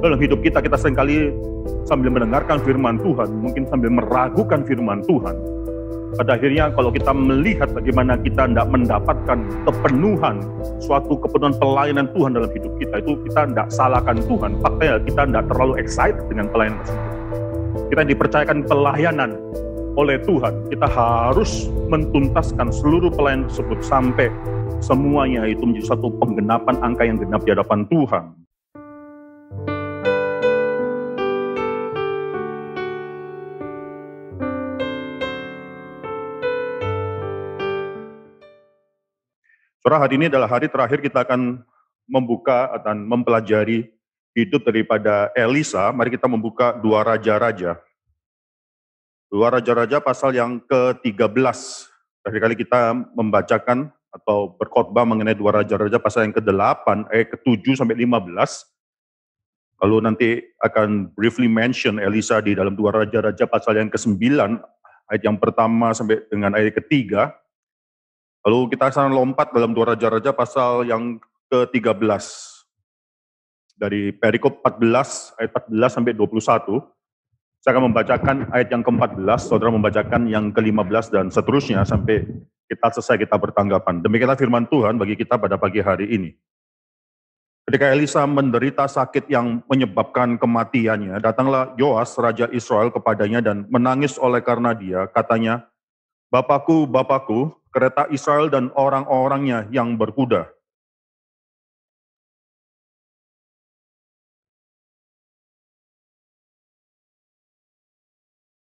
dalam hidup kita kita seringkali sambil mendengarkan firman Tuhan, mungkin sambil meragukan firman Tuhan. Pada akhirnya kalau kita melihat bagaimana kita tidak mendapatkan kepenuhan, suatu kepenuhan pelayanan Tuhan dalam hidup kita, itu kita tidak salahkan Tuhan. Faktanya kita tidak terlalu excited dengan pelayanan tersebut. Kita dipercayakan pelayanan oleh Tuhan. Kita harus mentuntaskan seluruh pelayanan tersebut sampai semuanya itu menjadi satu penggenapan angka yang genap di hadapan Tuhan. Surah hari ini adalah hari terakhir kita akan membuka dan mempelajari hidup daripada Elisa. Mari kita membuka dua raja-raja. Dua raja-raja pasal yang ke-13. Tadi kali kita membacakan atau berkhotbah mengenai dua raja-raja pasal yang ke-8, eh ke-7 sampai 15. Lalu nanti akan briefly mention Elisa di dalam dua raja-raja pasal yang ke-9, ayat yang pertama sampai dengan ayat ketiga. Lalu kita akan lompat dalam dua raja-raja pasal yang ke-13. Dari perikop 14, ayat 14 sampai 21. Saya akan membacakan ayat yang ke-14, saudara membacakan yang ke-15 dan seterusnya sampai kita selesai kita bertanggapan. Demikianlah firman Tuhan bagi kita pada pagi hari ini. Ketika Elisa menderita sakit yang menyebabkan kematiannya, datanglah Yoas, Raja Israel, kepadanya dan menangis oleh karena dia. Katanya, Bapakku, Bapakku, kereta Israel dan orang-orangnya yang berkuda.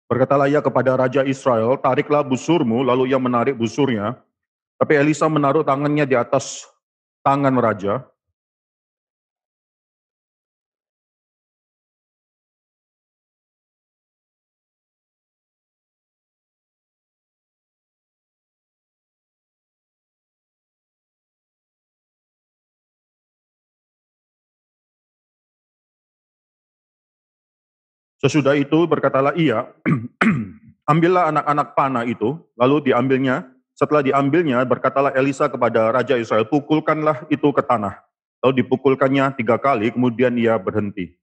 Berkatalah ia kepada Raja Israel, tariklah busurmu, lalu ia menarik busurnya. Tapi Elisa menaruh tangannya di atas tangan Raja, Sesudah itu berkatalah ia, ambillah anak-anak panah itu, lalu diambilnya, setelah diambilnya berkatalah Elisa kepada Raja Israel, pukulkanlah itu ke tanah. Lalu dipukulkannya tiga kali, kemudian ia berhenti.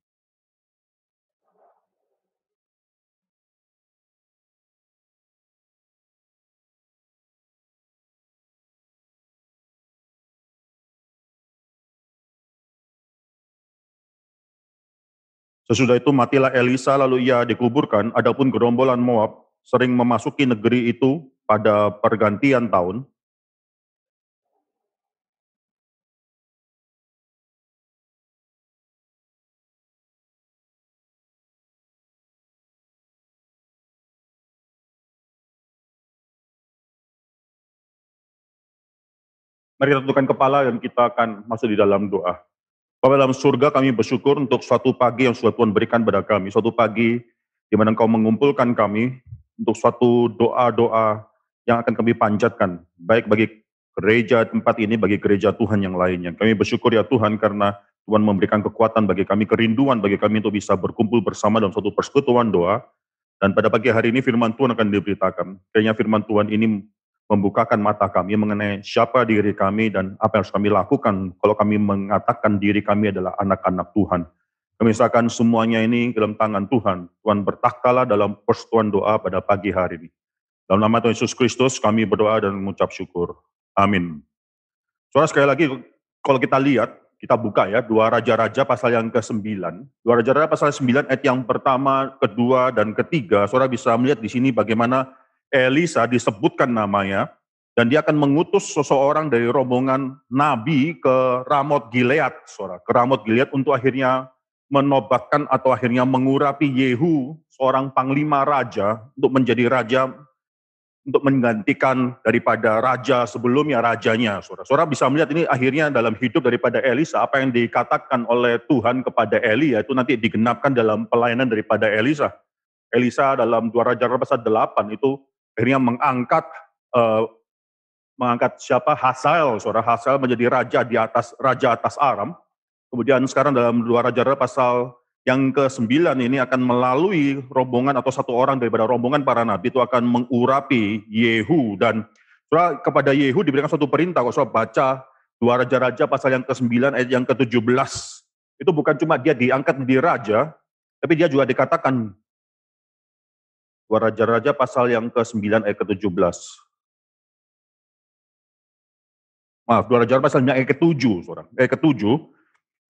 Sesudah itu matilah Elisa lalu ia dikuburkan. Adapun gerombolan Moab sering memasuki negeri itu pada pergantian tahun. Mari kita tentukan kepala dan kita akan masuk di dalam doa. Bapak dalam surga kami bersyukur untuk suatu pagi yang sudah Tuhan berikan pada kami. Suatu pagi di mana Engkau mengumpulkan kami untuk suatu doa-doa yang akan kami panjatkan. Baik bagi gereja tempat ini, bagi gereja Tuhan yang lainnya. Kami bersyukur ya Tuhan karena Tuhan memberikan kekuatan bagi kami, kerinduan bagi kami untuk bisa berkumpul bersama dalam suatu persekutuan doa. Dan pada pagi hari ini firman Tuhan akan diberitakan. Kayaknya firman Tuhan ini membukakan mata kami mengenai siapa diri kami dan apa yang harus kami lakukan kalau kami mengatakan diri kami adalah anak-anak Tuhan. Kami serahkan semuanya ini dalam tangan Tuhan. Tuhan bertakhtalah dalam persetuan doa pada pagi hari ini. Dalam nama Tuhan Yesus Kristus kami berdoa dan mengucap syukur. Amin. suara sekali lagi kalau kita lihat, kita buka ya, dua raja-raja pasal yang ke-9. Dua raja-raja pasal 9 ayat yang pertama, kedua, dan ketiga. suara bisa melihat di sini bagaimana Elisa disebutkan namanya, dan dia akan mengutus seseorang dari rombongan nabi ke Ramot Gilead, saudara, ke Ramot Gilead untuk akhirnya menobatkan atau akhirnya mengurapi Yehu, seorang panglima raja untuk menjadi raja untuk menggantikan daripada raja sebelumnya rajanya. Saudara-saudara bisa melihat ini akhirnya dalam hidup daripada Elisa apa yang dikatakan oleh Tuhan kepada Eli yaitu nanti digenapkan dalam pelayanan daripada Elisa. Elisa dalam dua raja pasal 8 itu akhirnya mengangkat uh, mengangkat siapa Hasael, saudara Hasael menjadi raja di atas raja atas Aram. Kemudian sekarang dalam dua raja raja pasal yang ke sembilan ini akan melalui rombongan atau satu orang daripada rombongan para nabi itu akan mengurapi Yehu dan kepada Yehu diberikan suatu perintah kok soal baca dua raja-raja pasal yang ke sembilan ayat yang ke tujuh belas itu bukan cuma dia diangkat menjadi raja tapi dia juga dikatakan Dua Raja-Raja pasal yang ke-9 ayat ke-17. Maaf, Dua Raja-Raja pasal yang ke-7, Ayat ke-7,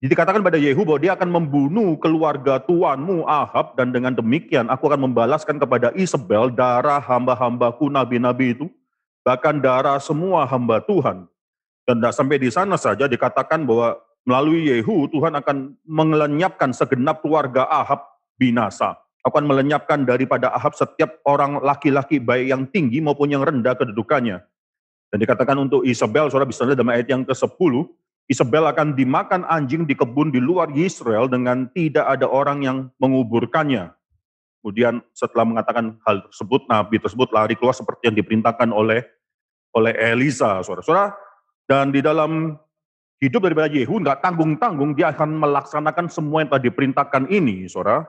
jadi dikatakan pada Yehu bahwa dia akan membunuh keluarga tuanmu Ahab dan dengan demikian aku akan membalaskan kepada Isabel darah hamba-hambaku nabi-nabi itu, bahkan darah semua hamba Tuhan. Dan tidak sampai di sana saja dikatakan bahwa melalui Yehu Tuhan akan mengelenyapkan segenap keluarga Ahab binasa akan melenyapkan daripada Ahab setiap orang laki-laki baik yang tinggi maupun yang rendah kedudukannya. Dan dikatakan untuk Isabel, saudara bisa lihat dalam ayat yang ke-10, Isabel akan dimakan anjing di kebun di luar Israel dengan tidak ada orang yang menguburkannya. Kemudian setelah mengatakan hal tersebut, nabi tersebut lari keluar seperti yang diperintahkan oleh oleh Elisa, saudara-saudara. Dan di dalam hidup daripada Yehu, nggak tanggung-tanggung, dia akan melaksanakan semua yang telah diperintahkan ini, saudara.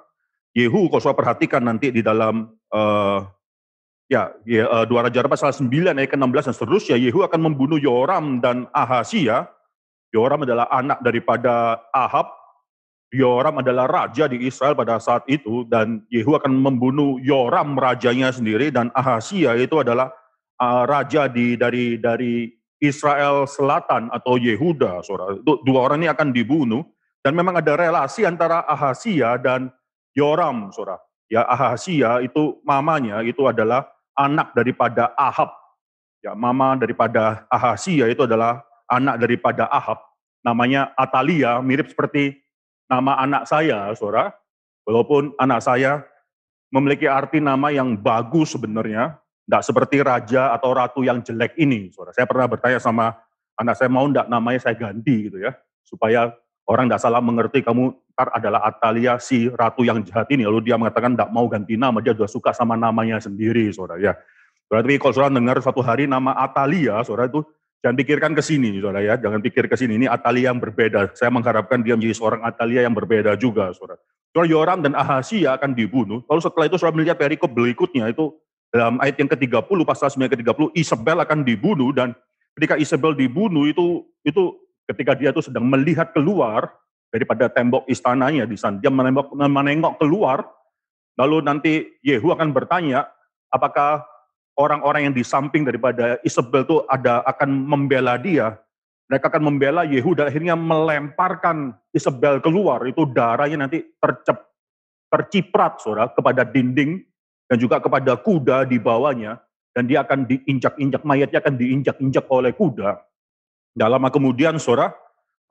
Yehu kalau saya perhatikan nanti di dalam uh, ya, ya uh, dua raja pasal salah 9 ayat ke-16 dan seterusnya Yehu akan membunuh Yoram dan Ahasia. Yoram adalah anak daripada Ahab. Yoram adalah raja di Israel pada saat itu dan Yehu akan membunuh Yoram rajanya sendiri dan Ahasia itu adalah uh, raja di dari dari Israel Selatan atau Yehuda, saudara. Dua orang ini akan dibunuh dan memang ada relasi antara Ahasia dan Yoram, saudara. Ya Ahasia itu mamanya itu adalah anak daripada Ahab. Ya mama daripada Ahasia itu adalah anak daripada Ahab. Namanya Atalia, mirip seperti nama anak saya, saudara. Walaupun anak saya memiliki arti nama yang bagus sebenarnya, tidak seperti raja atau ratu yang jelek ini, saudara. Saya pernah bertanya sama anak saya mau tidak namanya saya ganti gitu ya, supaya orang tidak salah mengerti kamu Mekar adalah Atalia si ratu yang jahat ini. Lalu dia mengatakan tidak mau ganti nama, dia sudah suka sama namanya sendiri, saudara. Ya. Berarti kalau saudara dengar suatu hari nama Atalia, saudara itu jangan pikirkan ke sini, saudara ya. Jangan pikir ke sini. Ini Atalia yang berbeda. Saya mengharapkan dia menjadi seorang Atalia yang berbeda juga, saudara. Saudara Yoram dan Ahasia akan dibunuh. Lalu setelah itu saudara melihat perikop berikutnya itu dalam ayat yang ke-30 pasal 9 ke-30 Isabel akan dibunuh dan ketika Isabel dibunuh itu itu ketika dia itu sedang melihat keluar daripada tembok istananya di sana. Dia menembok, menengok keluar, lalu nanti Yehu akan bertanya, apakah orang-orang yang di samping daripada Isabel itu ada akan membela dia. Mereka akan membela Yehu dan akhirnya melemparkan Isabel keluar. Itu darahnya nanti tercep, terciprat saudara, kepada dinding dan juga kepada kuda di bawahnya. Dan dia akan diinjak-injak, mayatnya akan diinjak-injak oleh kuda. Dalam kemudian saudara,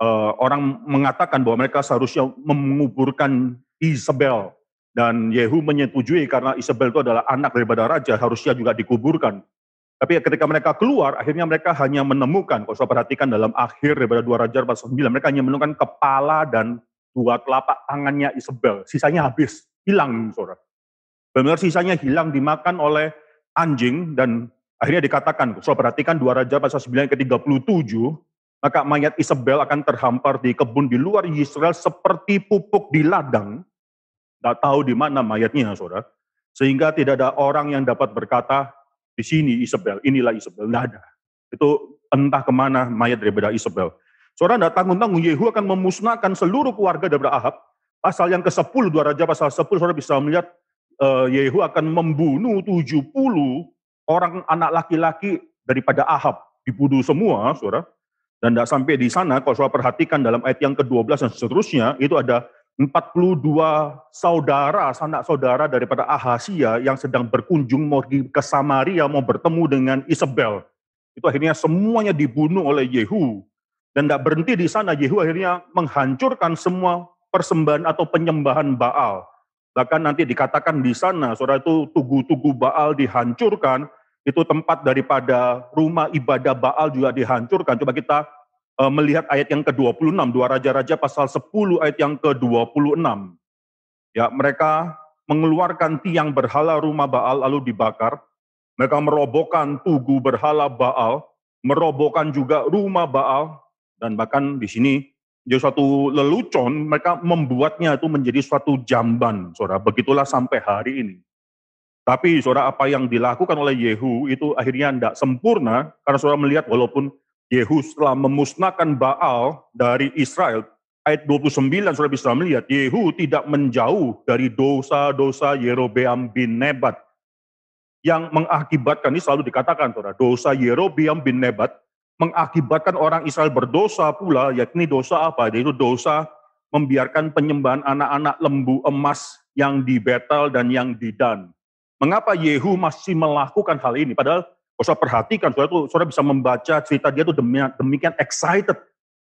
uh, orang mengatakan bahwa mereka seharusnya menguburkan Isabel dan Yehu menyetujui karena Isabel itu adalah anak daripada raja harusnya juga dikuburkan. Tapi ketika mereka keluar, akhirnya mereka hanya menemukan, kalau saya perhatikan dalam akhir daripada dua raja pasal 49, mereka hanya menemukan kepala dan dua telapak tangannya Isabel. Sisanya habis, hilang, saudara. Benar sisanya hilang dimakan oleh anjing dan akhirnya dikatakan, kalau perhatikan dua raja pasal 9 ke 37, maka mayat Isabel akan terhampar di kebun di luar Israel seperti pupuk di ladang. Tidak tahu di mana mayatnya, saudara. Sehingga tidak ada orang yang dapat berkata, di sini Isabel, inilah Isabel. Tidak ada. Itu entah kemana mayat daripada Isabel. Saudara, tidak tanggung-tanggung, Yehu akan memusnahkan seluruh keluarga daripada Ahab. Pasal yang ke-10, dua raja pasal 10, saudara bisa melihat uh, Yehu akan membunuh 70 orang anak laki-laki daripada Ahab. Dibunuh semua, saudara. Dan tidak sampai di sana, kalau saudara perhatikan dalam ayat yang ke-12 dan seterusnya, itu ada 42 saudara, sanak saudara daripada Ahasia yang sedang berkunjung mau ke Samaria, mau bertemu dengan Isabel. Itu akhirnya semuanya dibunuh oleh Yehu. Dan tidak berhenti di sana, Yehu akhirnya menghancurkan semua persembahan atau penyembahan Baal. Bahkan nanti dikatakan di sana, saudara itu tugu-tugu Baal dihancurkan, itu tempat daripada rumah ibadah Baal juga dihancurkan. Coba kita eh, melihat ayat yang ke-26, dua raja-raja pasal 10 ayat yang ke-26. Ya, mereka mengeluarkan tiang berhala rumah Baal lalu dibakar. Mereka merobohkan tugu berhala Baal, merobohkan juga rumah Baal dan bahkan di sini jadi suatu lelucon mereka membuatnya itu menjadi suatu jamban, Saudara. Begitulah sampai hari ini. Tapi saudara apa yang dilakukan oleh Yehu itu akhirnya tidak sempurna karena saudara melihat walaupun Yehu setelah memusnahkan Baal dari Israel, ayat 29 saudara bisa melihat Yehu tidak menjauh dari dosa-dosa Yerobeam bin Nebat yang mengakibatkan ini selalu dikatakan saudara dosa Yerobeam bin Nebat mengakibatkan orang Israel berdosa pula yakni dosa apa yaitu dosa membiarkan penyembahan anak-anak lembu emas yang di Betel dan yang di Dan Mengapa Yehu masih melakukan hal ini? Padahal kalau saudara perhatikan, saudara, tuh, saudara bisa membaca cerita dia itu demikian, demikian excited.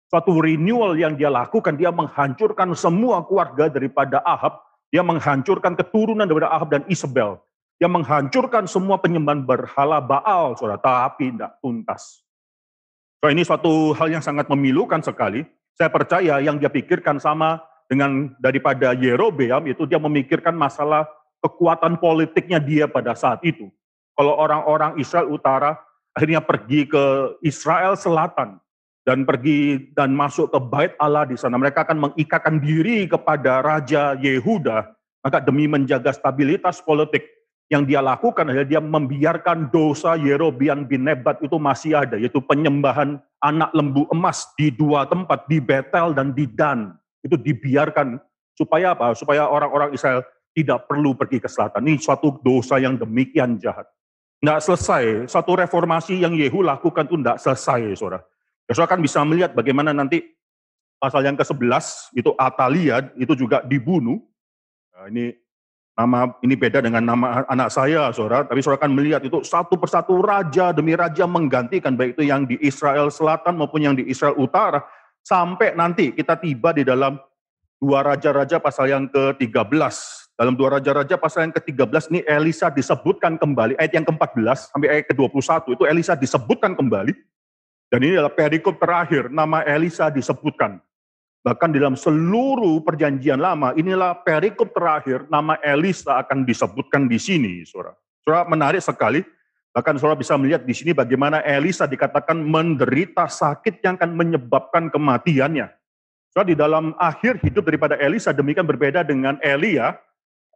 Suatu renewal yang dia lakukan, dia menghancurkan semua keluarga daripada Ahab. Dia menghancurkan keturunan daripada Ahab dan Isabel. Dia menghancurkan semua penyembahan berhala Baal, saudara, tapi tidak tuntas. So, ini suatu hal yang sangat memilukan sekali. Saya percaya yang dia pikirkan sama dengan daripada Yerobeam, itu dia memikirkan masalah kekuatan politiknya dia pada saat itu. Kalau orang-orang Israel Utara akhirnya pergi ke Israel Selatan dan pergi dan masuk ke Bait Allah di sana, mereka akan mengikatkan diri kepada Raja Yehuda. Maka demi menjaga stabilitas politik yang dia lakukan adalah dia membiarkan dosa Yerobian bin Nebat itu masih ada, yaitu penyembahan anak lembu emas di dua tempat, di Betel dan di Dan. Itu dibiarkan supaya apa? Supaya orang-orang Israel tidak perlu pergi ke selatan. Ini suatu dosa yang demikian jahat. Tidak selesai. Satu reformasi yang Yehu lakukan itu tidak selesai, saudara. Ya, saudara kan bisa melihat bagaimana nanti pasal yang ke-11, itu Atalia, itu juga dibunuh. Nah, ini nama ini beda dengan nama anak saya, saudara. Tapi saudara akan melihat itu satu persatu raja demi raja menggantikan baik itu yang di Israel Selatan maupun yang di Israel Utara sampai nanti kita tiba di dalam dua raja-raja pasal yang ke-13. Dalam dua raja-raja pasal yang ke-13 ini Elisa disebutkan kembali, ayat yang ke-14 sampai ayat ke-21 itu Elisa disebutkan kembali. Dan ini adalah perikop terakhir, nama Elisa disebutkan. Bahkan dalam seluruh perjanjian lama, inilah perikop terakhir, nama Elisa akan disebutkan di sini, saudara. Saudara, menarik sekali. Bahkan saudara bisa melihat di sini bagaimana Elisa dikatakan menderita sakit yang akan menyebabkan kematiannya. Saudara, di dalam akhir hidup daripada Elisa demikian berbeda dengan Elia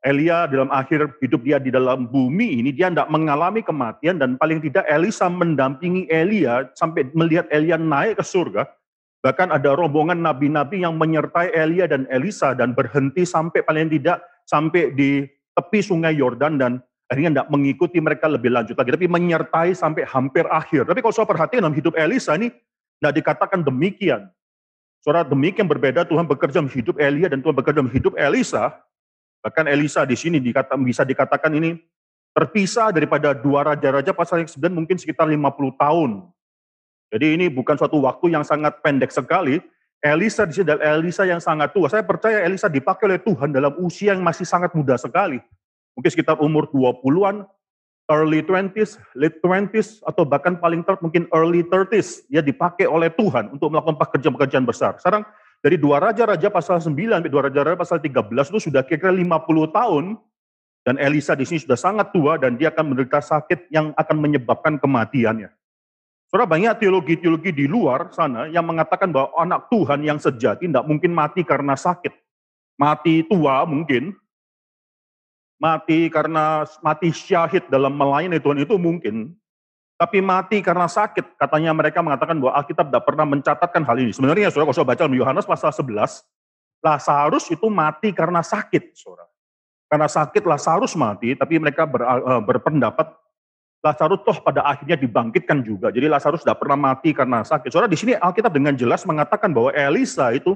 Elia dalam akhir hidup dia di dalam bumi ini dia tidak mengalami kematian dan paling tidak Elisa mendampingi Elia sampai melihat Elia naik ke surga. Bahkan ada rombongan nabi-nabi yang menyertai Elia dan Elisa dan berhenti sampai paling tidak sampai di tepi sungai Yordan dan akhirnya tidak mengikuti mereka lebih lanjut lagi. Tapi menyertai sampai hampir akhir. Tapi kalau soal perhatian dalam hidup Elisa ini tidak dikatakan demikian. suara demikian berbeda Tuhan bekerja dalam hidup Elia dan Tuhan bekerja dalam hidup Elisa Bahkan Elisa di sini dikata, bisa dikatakan ini terpisah daripada dua raja-raja pasal yang 9 mungkin sekitar 50 tahun. Jadi ini bukan suatu waktu yang sangat pendek sekali. Elisa di sini adalah Elisa yang sangat tua. Saya percaya Elisa dipakai oleh Tuhan dalam usia yang masih sangat muda sekali. Mungkin sekitar umur 20-an, early 20s, late 20s, atau bahkan paling terat mungkin early 30s. Dia dipakai oleh Tuhan untuk melakukan pekerjaan-pekerjaan besar. Sekarang dari dua raja-raja pasal 9 sampai dua raja-raja pasal 13 itu sudah kira-kira 50 tahun dan Elisa di sini sudah sangat tua dan dia akan menderita sakit yang akan menyebabkan kematiannya. Saudara banyak teologi-teologi di luar sana yang mengatakan bahwa anak Tuhan yang sejati tidak mungkin mati karena sakit. Mati tua mungkin, mati karena mati syahid dalam melayani Tuhan itu mungkin tapi mati karena sakit. Katanya mereka mengatakan bahwa Alkitab tidak pernah mencatatkan hal ini. Sebenarnya ya, saudara, kalau saudara baca Yohanes pasal 11, Lazarus itu mati karena sakit, saudara. Karena sakit Lazarus mati, tapi mereka ber, uh, berpendapat Lazarus toh pada akhirnya dibangkitkan juga. Jadi Lazarus tidak pernah mati karena sakit. Saudara, di sini Alkitab dengan jelas mengatakan bahwa Elisa itu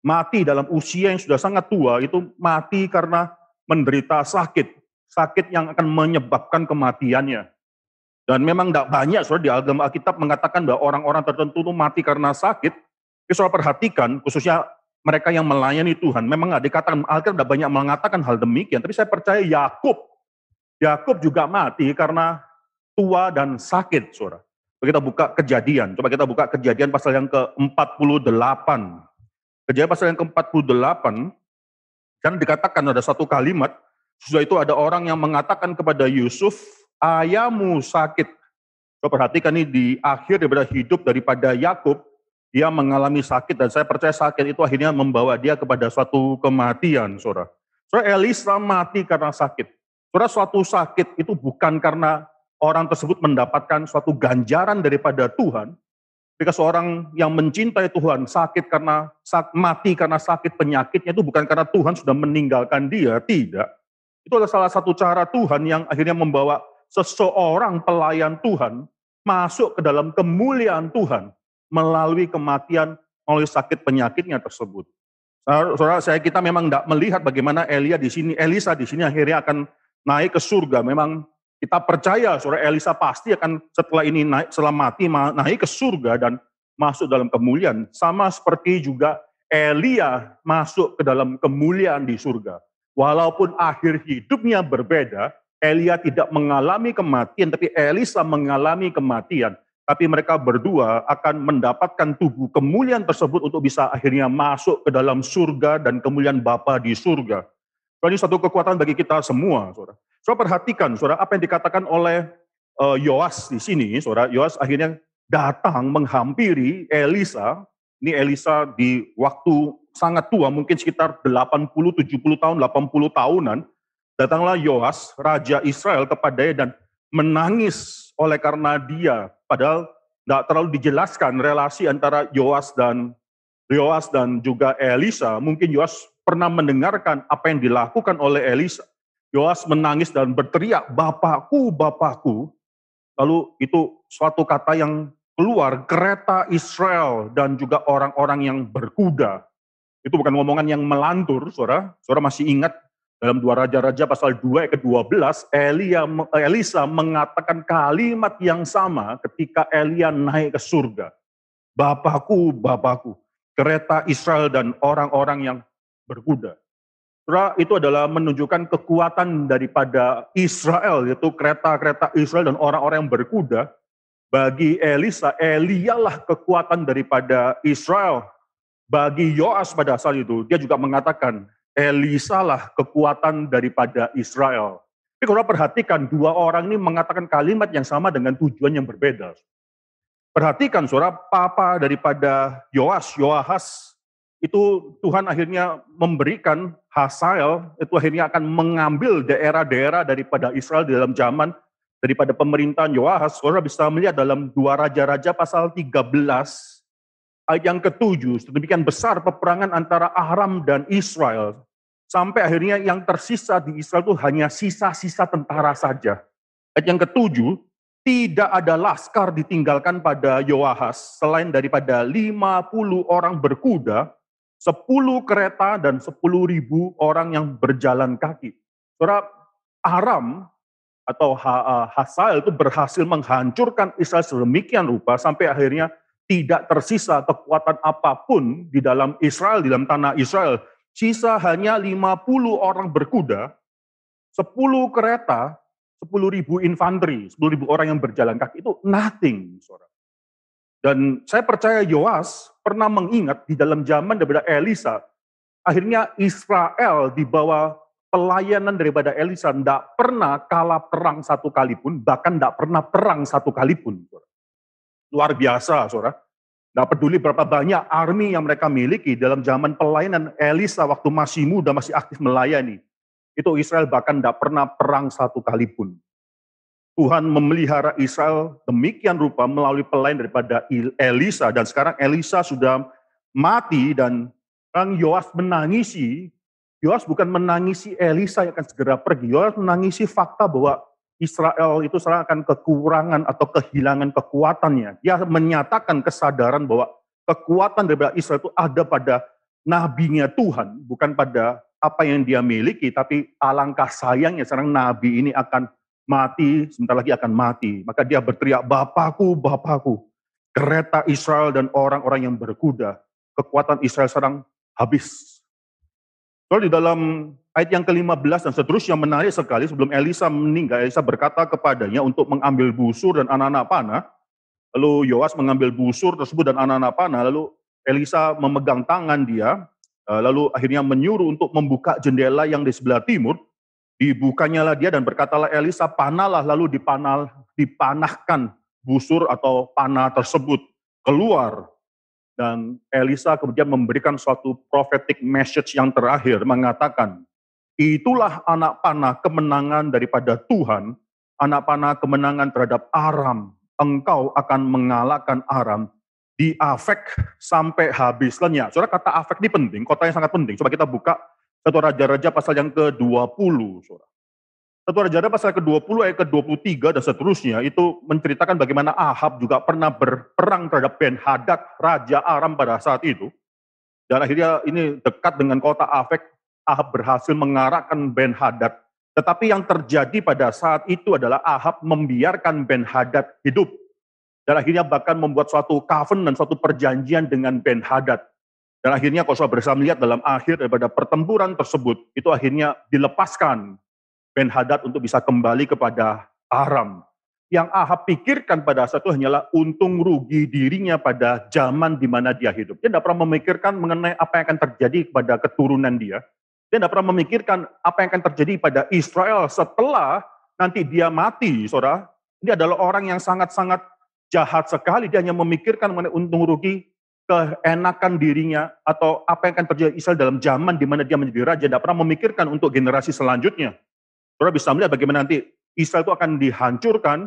mati dalam usia yang sudah sangat tua, itu mati karena menderita sakit. Sakit yang akan menyebabkan kematiannya. Dan memang tidak banyak saudara di agama Alkitab mengatakan bahwa orang-orang tertentu itu mati karena sakit. Tapi saudara perhatikan, khususnya mereka yang melayani Tuhan. Memang ada dikatakan Alkitab tidak banyak mengatakan hal demikian. Tapi saya percaya Yakub, Yakub juga mati karena tua dan sakit, saudara. Coba kita buka kejadian. Coba kita buka kejadian pasal yang ke-48. Kejadian pasal yang ke-48, kan dikatakan ada satu kalimat, sudah itu ada orang yang mengatakan kepada Yusuf, ayamu sakit. Coba perhatikan ini di akhir daripada hidup daripada Yakub, dia mengalami sakit dan saya percaya sakit itu akhirnya membawa dia kepada suatu kematian, saudara. Saudara Elisa mati karena sakit. Saudara suatu sakit itu bukan karena orang tersebut mendapatkan suatu ganjaran daripada Tuhan. Ketika seorang yang mencintai Tuhan sakit karena mati karena sakit penyakitnya itu bukan karena Tuhan sudah meninggalkan dia, tidak. Itu adalah salah satu cara Tuhan yang akhirnya membawa seseorang pelayan Tuhan masuk ke dalam kemuliaan Tuhan melalui kematian melalui sakit penyakitnya tersebut. Saudara saya kita memang tidak melihat bagaimana Elia di sini, Elisa di sini akhirnya akan naik ke surga. Memang kita percaya saudara Elisa pasti akan setelah ini naik setelah mati naik ke surga dan masuk dalam kemuliaan. Sama seperti juga Elia masuk ke dalam kemuliaan di surga. Walaupun akhir hidupnya berbeda, Elia tidak mengalami kematian, tapi Elisa mengalami kematian. Tapi mereka berdua akan mendapatkan tubuh kemuliaan tersebut untuk bisa akhirnya masuk ke dalam surga dan kemuliaan Bapa di surga. Ini satu kekuatan bagi kita semua, saudara. Saudara perhatikan, saudara, apa yang dikatakan oleh uh, Yoas di sini, saudara. Yoas akhirnya datang menghampiri Elisa. Ini Elisa di waktu sangat tua, mungkin sekitar 80-70 tahun, 80 tahunan Datanglah Yoas, raja Israel kepada dia dan menangis oleh karena dia. Padahal tidak terlalu dijelaskan relasi antara Yoas dan Yoas dan juga Elisa. Mungkin Yoas pernah mendengarkan apa yang dilakukan oleh Elisa. Yoas menangis dan berteriak, "Bapakku, Bapakku." Lalu itu suatu kata yang keluar kereta Israel dan juga orang-orang yang berkuda. Itu bukan ngomongan yang melantur, Saudara. Saudara masih ingat dalam dua raja-raja pasal 2 ayat ke-12, Elia, eh, Elisa mengatakan kalimat yang sama ketika Elia naik ke surga. Bapakku, Bapakku, kereta Israel dan orang-orang yang berkuda. Ra itu adalah menunjukkan kekuatan daripada Israel, yaitu kereta-kereta Israel dan orang-orang yang berkuda. Bagi Elisa, Elialah kekuatan daripada Israel. Bagi Yoas pada saat itu, dia juga mengatakan, Elisa lah kekuatan daripada Israel. Tapi kalau perhatikan dua orang ini mengatakan kalimat yang sama dengan tujuan yang berbeda. Perhatikan suara papa daripada Yoas, Yoahas, itu Tuhan akhirnya memberikan Hasael, itu akhirnya akan mengambil daerah-daerah daripada Israel di dalam zaman daripada pemerintahan Yoahas, saudara bisa melihat dalam dua raja-raja pasal 13 ayat yang ketujuh, sedemikian besar peperangan antara Aram dan Israel. Sampai akhirnya yang tersisa di Israel itu hanya sisa-sisa tentara saja. Ayat yang ketujuh, tidak ada laskar ditinggalkan pada Yoahas selain daripada 50 orang berkuda, 10 kereta, dan 10 ribu orang yang berjalan kaki. Saudara, Aram atau eh, Hasael itu berhasil menghancurkan Israel sedemikian rupa sampai akhirnya tidak tersisa kekuatan apapun di dalam Israel, di dalam tanah Israel, sisa hanya 50 orang berkuda, 10 kereta, 10 ribu infanteri, 10 ribu orang yang berjalan kaki itu nothing. Saudara. Dan saya percaya Yoas pernah mengingat di dalam zaman daripada Elisa, akhirnya Israel di bawah pelayanan daripada Elisa tidak pernah kalah perang satu kali pun, bahkan tidak pernah perang satu kali pun. Saudara. Luar biasa, saudara. Tidak peduli berapa banyak army yang mereka miliki dalam zaman pelayanan Elisa waktu masih muda, masih aktif melayani. Itu Israel bahkan tidak pernah perang satu kali pun. Tuhan memelihara Israel demikian rupa melalui pelayan daripada Elisa. Dan sekarang Elisa sudah mati dan orang Yoas menangisi. Yoas bukan menangisi Elisa yang akan segera pergi. Yoas menangisi fakta bahwa Israel itu sekarang akan kekurangan atau kehilangan kekuatannya. Dia menyatakan kesadaran bahwa kekuatan dari Israel itu ada pada nabinya Tuhan, bukan pada apa yang dia miliki, tapi alangkah sayangnya sekarang nabi ini akan mati, sebentar lagi akan mati. Maka dia berteriak, Bapakku, Bapakku, kereta Israel dan orang-orang yang berkuda, kekuatan Israel sekarang habis. Kalau di dalam ayat yang ke-15 dan seterusnya menarik sekali sebelum Elisa meninggal, Elisa berkata kepadanya untuk mengambil busur dan anak-anak panah. Lalu Yoas mengambil busur tersebut dan anak-anak panah, lalu Elisa memegang tangan dia, eh, lalu akhirnya menyuruh untuk membuka jendela yang di sebelah timur. Dibukanya lah dia dan berkatalah Elisa, panalah lalu dipanal, dipanahkan busur atau panah tersebut keluar dan Elisa kemudian memberikan suatu prophetic message yang terakhir mengatakan Itulah anak panah kemenangan daripada Tuhan, anak panah kemenangan terhadap Aram. Engkau akan mengalahkan Aram di Afek sampai habis lenyap. Saudara kata Afek ini penting, kota yang sangat penting. Coba kita buka satu Raja-Raja pasal yang ke-20, saudara. Satu Raja-Raja pasal ke-20 ayat ke-23 dan seterusnya itu menceritakan bagaimana Ahab juga pernah berperang terhadap Ben Hadad, Raja Aram pada saat itu. Dan akhirnya ini dekat dengan kota Afek, Ahab berhasil mengarahkan Ben Hadad. Tetapi yang terjadi pada saat itu adalah Ahab membiarkan Ben Hadad hidup. Dan akhirnya bahkan membuat suatu covenant, suatu perjanjian dengan Ben Hadad. Dan akhirnya kalau saudara bisa melihat dalam akhir daripada pertempuran tersebut, itu akhirnya dilepaskan Ben Hadad untuk bisa kembali kepada Aram. Yang Ahab pikirkan pada saat itu hanyalah untung rugi dirinya pada zaman di mana dia hidup. Dia tidak pernah memikirkan mengenai apa yang akan terjadi kepada keturunan dia. Dia tidak pernah memikirkan apa yang akan terjadi pada Israel setelah nanti dia mati, saudara. Ini adalah orang yang sangat-sangat jahat sekali. Dia hanya memikirkan mengenai untung rugi, keenakan dirinya, atau apa yang akan terjadi Israel dalam zaman di mana dia menjadi raja. Tidak pernah memikirkan untuk generasi selanjutnya. Saudara bisa melihat bagaimana nanti Israel itu akan dihancurkan,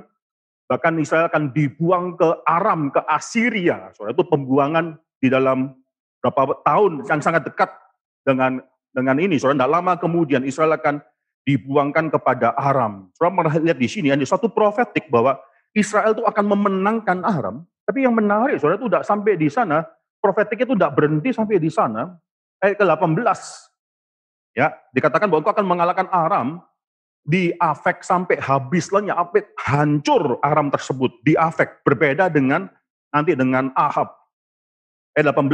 bahkan Israel akan dibuang ke Aram, ke Assyria. Saudara itu pembuangan di dalam berapa tahun yang sangat dekat dengan dengan ini, saudara, tidak lama kemudian Israel akan dibuangkan kepada Aram. Saudara melihat di sini, ada suatu profetik bahwa Israel itu akan memenangkan Aram. Tapi yang menarik, saudara, itu tidak sampai di sana. Profetik itu tidak berhenti sampai di sana. Ayat ke-18. Ya, dikatakan bahwa engkau akan mengalahkan Aram di Afek sampai habis lenyap, hancur Aram tersebut, di Afek. Berbeda dengan nanti dengan Ahab. Ayat 18,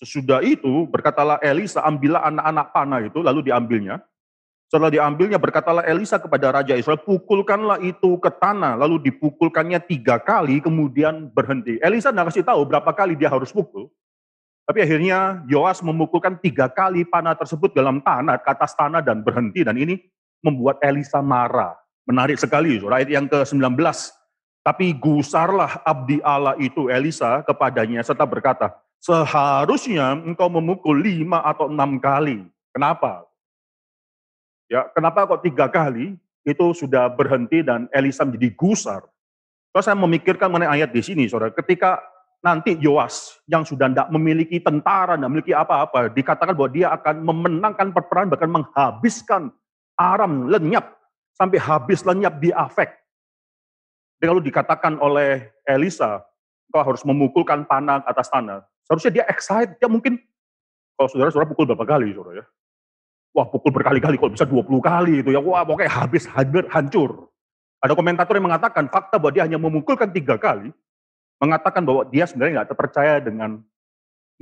Sesudah itu berkatalah Elisa, ambillah anak-anak panah itu, lalu diambilnya. Setelah diambilnya berkatalah Elisa kepada Raja Israel, pukulkanlah itu ke tanah, lalu dipukulkannya tiga kali, kemudian berhenti. Elisa tidak kasih tahu berapa kali dia harus pukul. Tapi akhirnya Yoas memukulkan tiga kali panah tersebut dalam tanah, ke atas tanah dan berhenti. Dan ini membuat Elisa marah. Menarik sekali, ayat yang ke-19. Tapi gusarlah abdi Allah itu Elisa kepadanya serta berkata, Seharusnya engkau memukul lima atau enam kali. Kenapa? Ya, kenapa kok tiga kali? Itu sudah berhenti dan Elisa menjadi gusar. Kalau saya memikirkan mengenai ayat di sini, saudara, ketika nanti Yoas yang sudah tidak memiliki tentara, tidak memiliki apa-apa, dikatakan bahwa dia akan memenangkan perperangan, bahkan menghabiskan Aram lenyap, sampai habis lenyap di afek. Lalu dikatakan oleh Elisa, kau harus memukulkan panah atas tanah. Seharusnya dia excited, dia ya mungkin, kalau saudara-saudara pukul berapa kali, saudara ya? Wah, pukul berkali-kali, kalau bisa 20 kali itu ya. Wah, pokoknya habis, hancur, hancur. Ada komentator yang mengatakan fakta bahwa dia hanya memukulkan tiga kali, mengatakan bahwa dia sebenarnya nggak terpercaya dengan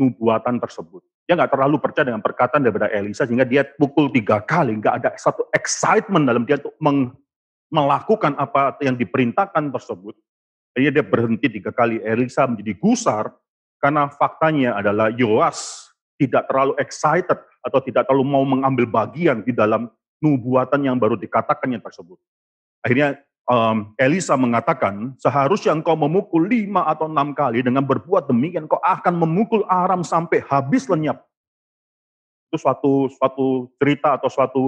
nubuatan tersebut. Dia nggak terlalu percaya dengan perkataan daripada Elisa sehingga dia pukul tiga kali, nggak ada satu excitement dalam dia untuk meng, melakukan apa yang diperintahkan tersebut. Jadi dia berhenti tiga kali. Elisa menjadi gusar karena faktanya adalah Yoas tidak terlalu excited atau tidak terlalu mau mengambil bagian di dalam nubuatan yang baru dikatakannya tersebut. Akhirnya um, Elisa mengatakan, seharusnya engkau memukul lima atau enam kali dengan berbuat demikian, engkau akan memukul Aram sampai habis lenyap. Itu suatu suatu cerita atau suatu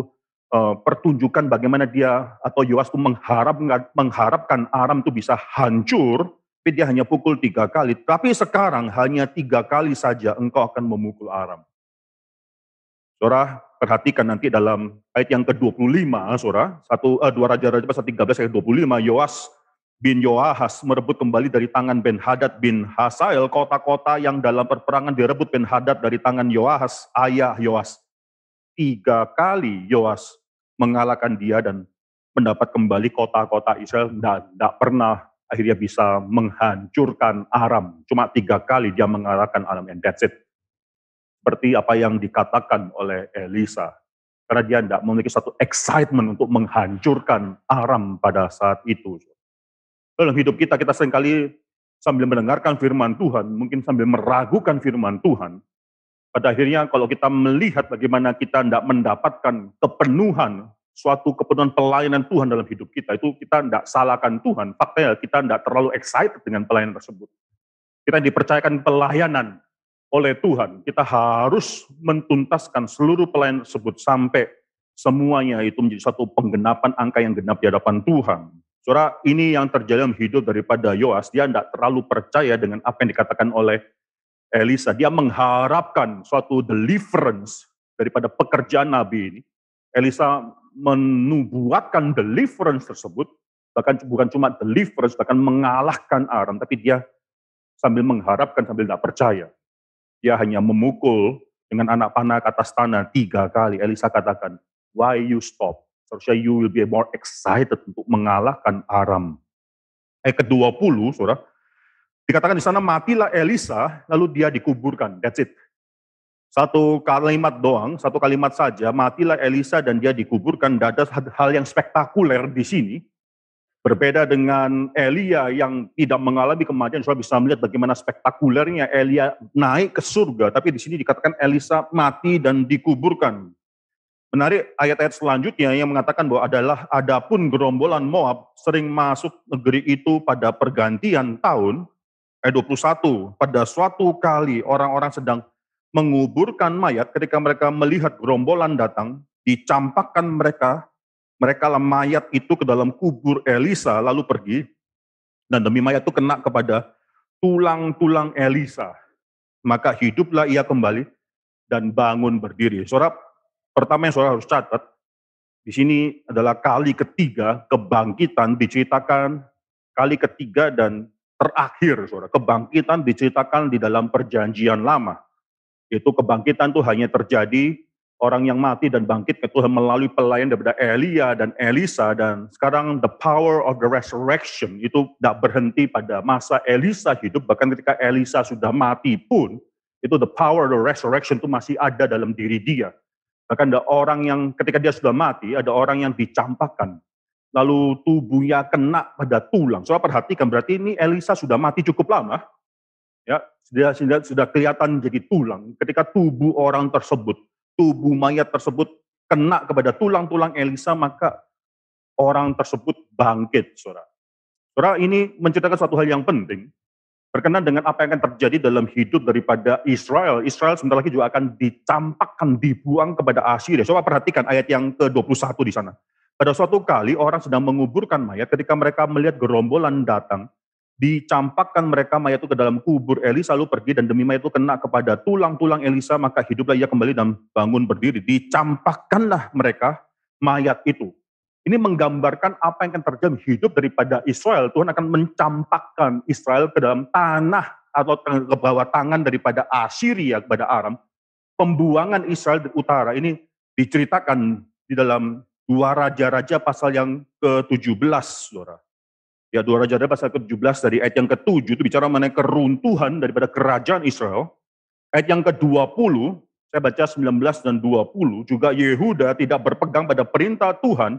uh, pertunjukan bagaimana dia atau Yoas itu mengharap mengharapkan Aram itu bisa hancur tapi dia hanya pukul tiga kali. Tapi sekarang hanya tiga kali saja engkau akan memukul Aram. Saudara, perhatikan nanti dalam ayat yang ke-25, ah, Saudara, satu eh, dua raja-raja pasal 13 ayat 25, Yoas bin Yoahas merebut kembali dari tangan Ben Hadad bin Hasael kota-kota yang dalam perperangan direbut Ben Hadad dari tangan Yoahas, ayah Yoas. Tiga kali Yoas mengalahkan dia dan mendapat kembali kota-kota Israel dan tidak pernah akhirnya bisa menghancurkan Aram. Cuma tiga kali dia mengalahkan Aram, and that's it. Seperti apa yang dikatakan oleh Elisa. Karena dia tidak memiliki satu excitement untuk menghancurkan Aram pada saat itu. Dalam hidup kita, kita seringkali sambil mendengarkan firman Tuhan, mungkin sambil meragukan firman Tuhan, pada akhirnya kalau kita melihat bagaimana kita tidak mendapatkan kepenuhan suatu kepenuhan pelayanan Tuhan dalam hidup kita, itu kita tidak salahkan Tuhan. Faktanya kita tidak terlalu excited dengan pelayanan tersebut. Kita dipercayakan pelayanan oleh Tuhan. Kita harus mentuntaskan seluruh pelayanan tersebut sampai semuanya itu menjadi satu penggenapan angka yang genap di hadapan Tuhan. Saudara, ini yang terjadi dalam hidup daripada Yoas. Dia tidak terlalu percaya dengan apa yang dikatakan oleh Elisa. Dia mengharapkan suatu deliverance daripada pekerjaan Nabi ini. Elisa menubuatkan deliverance tersebut, bahkan bukan cuma deliverance, bahkan mengalahkan Aram, tapi dia sambil mengharapkan, sambil tidak percaya. Dia hanya memukul dengan anak panah ke atas tanah tiga kali. Elisa katakan, why you stop? Seharusnya you will be more excited untuk mengalahkan Aram. Ayat ke-20, surah dikatakan di sana matilah Elisa, lalu dia dikuburkan. That's it. Satu kalimat doang, satu kalimat saja, matilah Elisa dan dia dikuburkan. Tidak ada hal yang spektakuler di sini. Berbeda dengan Elia yang tidak mengalami kematian, saudara bisa melihat bagaimana spektakulernya Elia naik ke surga, tapi di sini dikatakan Elisa mati dan dikuburkan. Menarik ayat-ayat selanjutnya yang mengatakan bahwa adalah adapun gerombolan Moab sering masuk negeri itu pada pergantian tahun, ayat 21, pada suatu kali orang-orang sedang menguburkan mayat ketika mereka melihat gerombolan datang, dicampakkan mereka, mereka mayat itu ke dalam kubur Elisa lalu pergi, dan demi mayat itu kena kepada tulang-tulang Elisa. Maka hiduplah ia kembali dan bangun berdiri. Saudara, pertama yang saudara harus catat, di sini adalah kali ketiga kebangkitan diceritakan, kali ketiga dan terakhir, saudara. Kebangkitan diceritakan di dalam perjanjian lama. Itu kebangkitan itu hanya terjadi orang yang mati dan bangkit ke Tuhan melalui pelayan daripada Elia dan Elisa dan sekarang the power of the resurrection itu tidak berhenti pada masa Elisa hidup bahkan ketika Elisa sudah mati pun itu the power of the resurrection itu masih ada dalam diri dia. Bahkan ada orang yang ketika dia sudah mati ada orang yang dicampakkan lalu tubuhnya kena pada tulang. Soalnya perhatikan berarti ini Elisa sudah mati cukup lama ya sudah, sudah sudah kelihatan jadi tulang ketika tubuh orang tersebut tubuh mayat tersebut kena kepada tulang-tulang Elisa maka orang tersebut bangkit saudara saudara ini menceritakan suatu hal yang penting berkenan dengan apa yang akan terjadi dalam hidup daripada Israel. Israel sebentar lagi juga akan dicampakkan, dibuang kepada Asyria. Coba perhatikan ayat yang ke-21 di sana. Pada suatu kali orang sedang menguburkan mayat ketika mereka melihat gerombolan datang dicampakkan mereka mayat itu ke dalam kubur Elisa lalu pergi dan demi mayat itu kena kepada tulang-tulang Elisa maka hiduplah ia kembali dan bangun berdiri dicampakkanlah mereka mayat itu ini menggambarkan apa yang akan terjadi hidup daripada Israel Tuhan akan mencampakkan Israel ke dalam tanah atau ke bawah tangan daripada Assyria kepada Aram pembuangan Israel di utara ini diceritakan di dalam dua raja-raja pasal yang ke-17 Saudara Ya dua Raja pasal ke-17 dari ayat yang ke-7 itu bicara mengenai keruntuhan daripada kerajaan Israel. Ayat yang ke-20, saya baca 19 dan 20, juga Yehuda tidak berpegang pada perintah Tuhan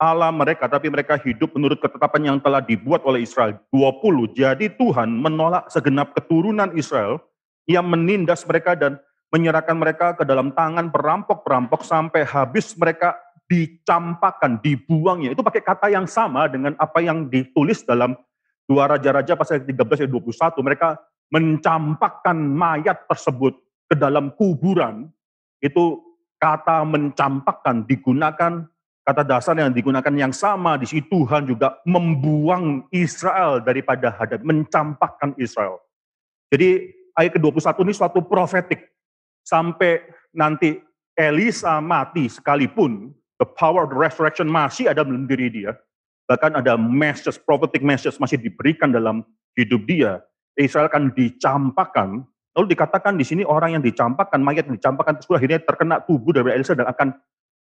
Allah mereka, tapi mereka hidup menurut ketetapan yang telah dibuat oleh Israel. 20, jadi Tuhan menolak segenap keturunan Israel yang menindas mereka dan menyerahkan mereka ke dalam tangan perampok-perampok sampai habis mereka dicampakkan, dibuangnya. Itu pakai kata yang sama dengan apa yang ditulis dalam dua raja-raja pasal 13 ayat 21. Mereka mencampakkan mayat tersebut ke dalam kuburan. Itu kata mencampakkan digunakan kata dasar yang digunakan yang sama di situ Tuhan juga membuang Israel daripada hadap mencampakkan Israel. Jadi ayat ke-21 ini suatu profetik sampai nanti Elisa mati sekalipun the power of the resurrection masih ada dalam diri dia. Bahkan ada message, prophetic message masih diberikan dalam hidup dia. Israel akan dicampakkan. Lalu dikatakan di sini orang yang dicampakkan, mayat yang dicampakkan, terus akhirnya terkena tubuh dari Elisa dan akan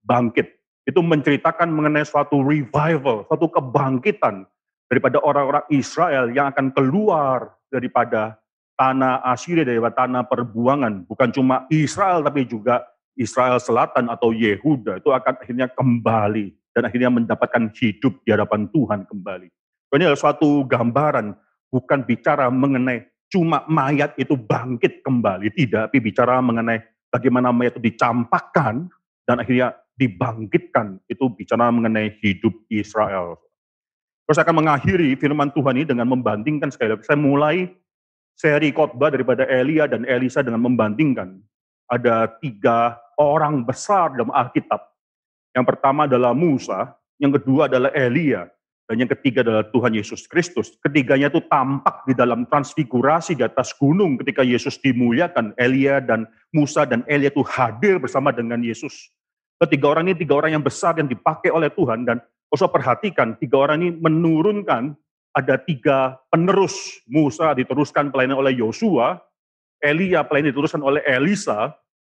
bangkit. Itu menceritakan mengenai suatu revival, suatu kebangkitan daripada orang-orang Israel yang akan keluar daripada tanah Asyria, daripada tanah perbuangan. Bukan cuma Israel, tapi juga Israel Selatan atau Yehuda itu akan akhirnya kembali dan akhirnya mendapatkan hidup di hadapan Tuhan kembali. Ini adalah suatu gambaran, bukan bicara mengenai cuma mayat itu bangkit kembali, tidak, tapi bicara mengenai bagaimana mayat itu dicampakkan dan akhirnya dibangkitkan. Itu bicara mengenai hidup Israel. Terus saya akan mengakhiri firman Tuhan ini dengan membandingkan sekali lagi. Saya mulai seri khotbah daripada Elia dan Elisa dengan membandingkan. Ada tiga orang besar dalam Alkitab. Yang pertama adalah Musa, yang kedua adalah Elia, dan yang ketiga adalah Tuhan Yesus Kristus. Ketiganya itu tampak di dalam transfigurasi di atas gunung ketika Yesus dimuliakan. Elia dan Musa dan Elia itu hadir bersama dengan Yesus. Ketiga orang ini tiga orang yang besar yang dipakai oleh Tuhan dan usah perhatikan tiga orang ini menurunkan ada tiga penerus Musa diteruskan pelayanan oleh Yosua, Elia pelayanan diteruskan oleh Elisa,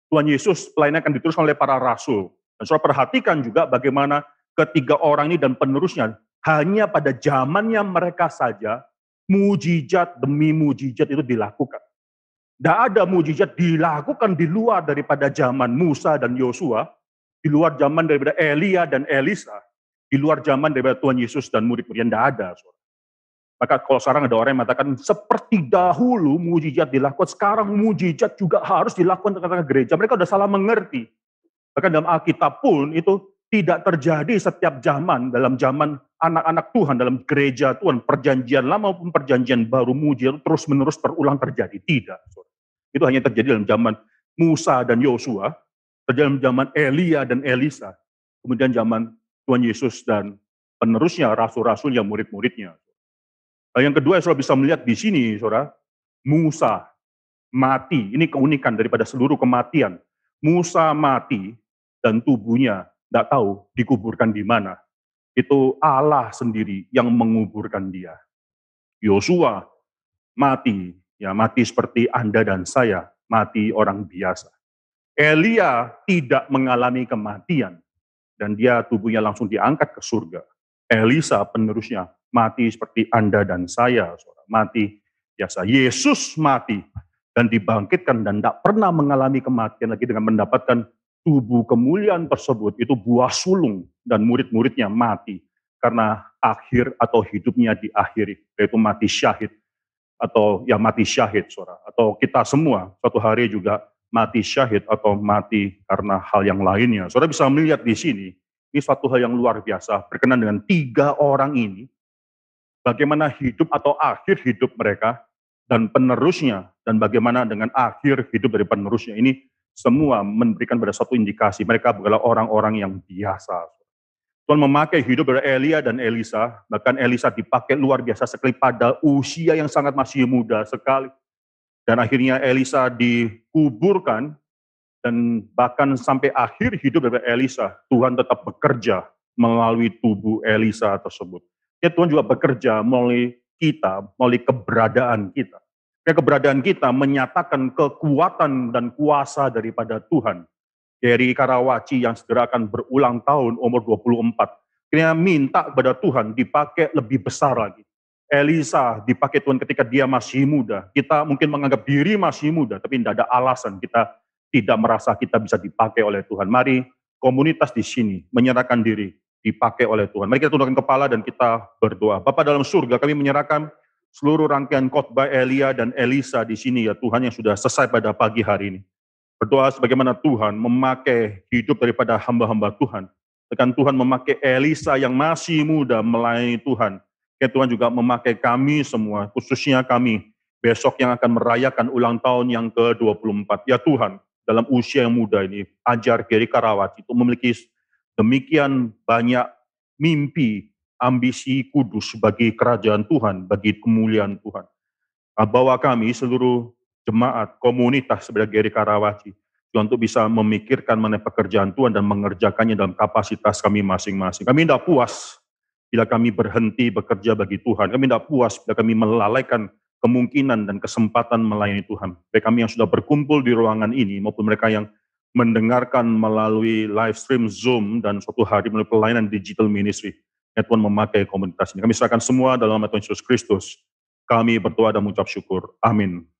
Tuhan Yesus lainnya akan diteruskan oleh para rasul. Dan saudara perhatikan juga bagaimana ketiga orang ini dan penerusnya hanya pada zamannya mereka saja mujizat demi mujizat itu dilakukan. Tidak ada mujizat dilakukan di luar daripada zaman Musa dan Yosua, di luar zaman daripada Elia dan Elisa, di luar zaman daripada Tuhan Yesus dan murid-muridnya. Tidak ada. Maka kalau sekarang ada orang yang mengatakan seperti dahulu mujizat dilakukan, sekarang mujizat juga harus dilakukan di tengah gereja. Mereka sudah salah mengerti. Bahkan dalam Alkitab pun itu tidak terjadi setiap zaman dalam zaman anak-anak Tuhan dalam gereja Tuhan perjanjian lama maupun perjanjian baru mujizat terus menerus terulang terjadi tidak itu hanya terjadi dalam zaman Musa dan Yosua terjadi dalam zaman Elia dan Elisa kemudian zaman Tuhan Yesus dan penerusnya rasul rasul yang murid-muridnya Nah, yang kedua, saudara bisa melihat di sini, saudara, Musa mati. Ini keunikan daripada seluruh kematian. Musa mati dan tubuhnya tidak tahu dikuburkan di mana. Itu Allah sendiri yang menguburkan dia. Yosua mati, ya mati seperti Anda dan saya, mati orang biasa. Elia tidak mengalami kematian dan dia tubuhnya langsung diangkat ke surga. Elisa penerusnya mati seperti Anda dan saya, saudara, mati biasa. Yesus mati dan dibangkitkan dan tidak pernah mengalami kematian lagi dengan mendapatkan tubuh kemuliaan tersebut, itu buah sulung dan murid-muridnya mati karena akhir atau hidupnya diakhiri, yaitu mati syahid atau ya mati syahid, saudara. Atau kita semua suatu hari juga mati syahid atau mati karena hal yang lainnya. Saudara bisa melihat di sini, ini suatu hal yang luar biasa berkenan dengan tiga orang ini bagaimana hidup atau akhir hidup mereka dan penerusnya dan bagaimana dengan akhir hidup dari penerusnya ini semua memberikan pada satu indikasi mereka adalah orang-orang yang biasa. Tuhan memakai hidup dari Elia dan Elisa, bahkan Elisa dipakai luar biasa sekali pada usia yang sangat masih muda sekali. Dan akhirnya Elisa dikuburkan dan bahkan sampai akhir hidup dari Elisa, Tuhan tetap bekerja melalui tubuh Elisa tersebut. Ya Tuhan juga bekerja melalui kita, melalui keberadaan kita. Ya keberadaan kita menyatakan kekuatan dan kuasa daripada Tuhan. Dari Karawaci yang segera akan berulang tahun umur 24. Akhirnya minta kepada Tuhan dipakai lebih besar lagi. Elisa dipakai Tuhan ketika dia masih muda. Kita mungkin menganggap diri masih muda, tapi tidak ada alasan kita tidak merasa kita bisa dipakai oleh Tuhan. Mari komunitas di sini menyerahkan diri dipakai oleh Tuhan. Mari kita tundukkan kepala dan kita berdoa. Bapak dalam surga kami menyerahkan seluruh rangkaian khotbah Elia dan Elisa di sini ya Tuhan yang sudah selesai pada pagi hari ini. Berdoa sebagaimana Tuhan memakai hidup daripada hamba-hamba Tuhan. Tekan Tuhan memakai Elisa yang masih muda melayani Tuhan. Ya Tuhan juga memakai kami semua, khususnya kami besok yang akan merayakan ulang tahun yang ke-24. Ya Tuhan, dalam usia yang muda ini, ajar Geri Karawati itu memiliki Demikian banyak mimpi, ambisi kudus bagi kerajaan Tuhan, bagi kemuliaan Tuhan. Bahwa kami seluruh jemaat, komunitas sebagai Geri Karawaci, untuk bisa memikirkan mengenai pekerjaan Tuhan dan mengerjakannya dalam kapasitas kami masing-masing. Kami tidak puas bila kami berhenti bekerja bagi Tuhan. Kami tidak puas bila kami melalaikan kemungkinan dan kesempatan melayani Tuhan. Baik kami yang sudah berkumpul di ruangan ini maupun mereka yang mendengarkan melalui live stream Zoom dan suatu hari melalui pelayanan digital ministry. Ya Tuhan memakai komunitas ini. Kami serahkan semua dalam nama Tuhan Yesus Kristus. Kami berdoa dan mengucap syukur. Amin.